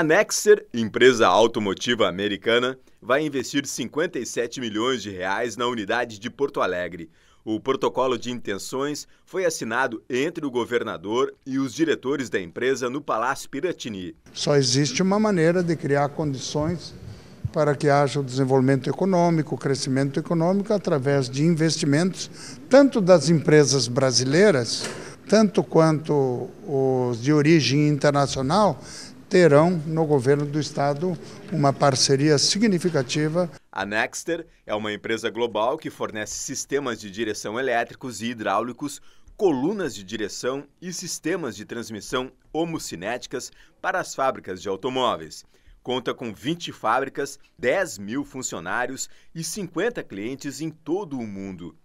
A Nexer, empresa automotiva americana, vai investir 57 milhões de reais na unidade de Porto Alegre. O protocolo de intenções foi assinado entre o governador e os diretores da empresa no Palácio Piratini. Só existe uma maneira de criar condições para que haja o desenvolvimento econômico, o crescimento econômico através de investimentos tanto das empresas brasileiras, tanto quanto os de origem internacional, terão no governo do estado uma parceria significativa. A Nexter é uma empresa global que fornece sistemas de direção elétricos e hidráulicos, colunas de direção e sistemas de transmissão homocinéticas para as fábricas de automóveis. Conta com 20 fábricas, 10 mil funcionários e 50 clientes em todo o mundo.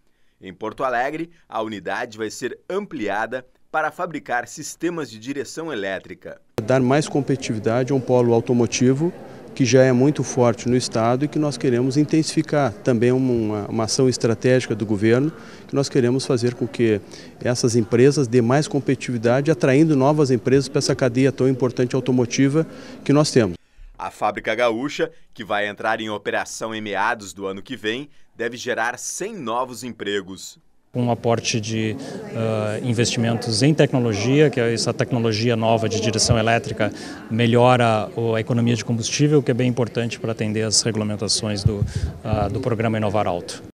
Em Porto Alegre, a unidade vai ser ampliada para fabricar sistemas de direção elétrica. Dar mais competitividade a um polo automotivo que já é muito forte no Estado e que nós queremos intensificar. Também é uma, uma ação estratégica do governo, que nós queremos fazer com que essas empresas dê mais competitividade, atraindo novas empresas para essa cadeia tão importante automotiva que nós temos. A fábrica gaúcha, que vai entrar em operação em meados do ano que vem, deve gerar 100 novos empregos com um aporte de uh, investimentos em tecnologia, que é essa tecnologia nova de direção elétrica melhora a economia de combustível, que é bem importante para atender as regulamentações do, uh, do programa Inovar Alto.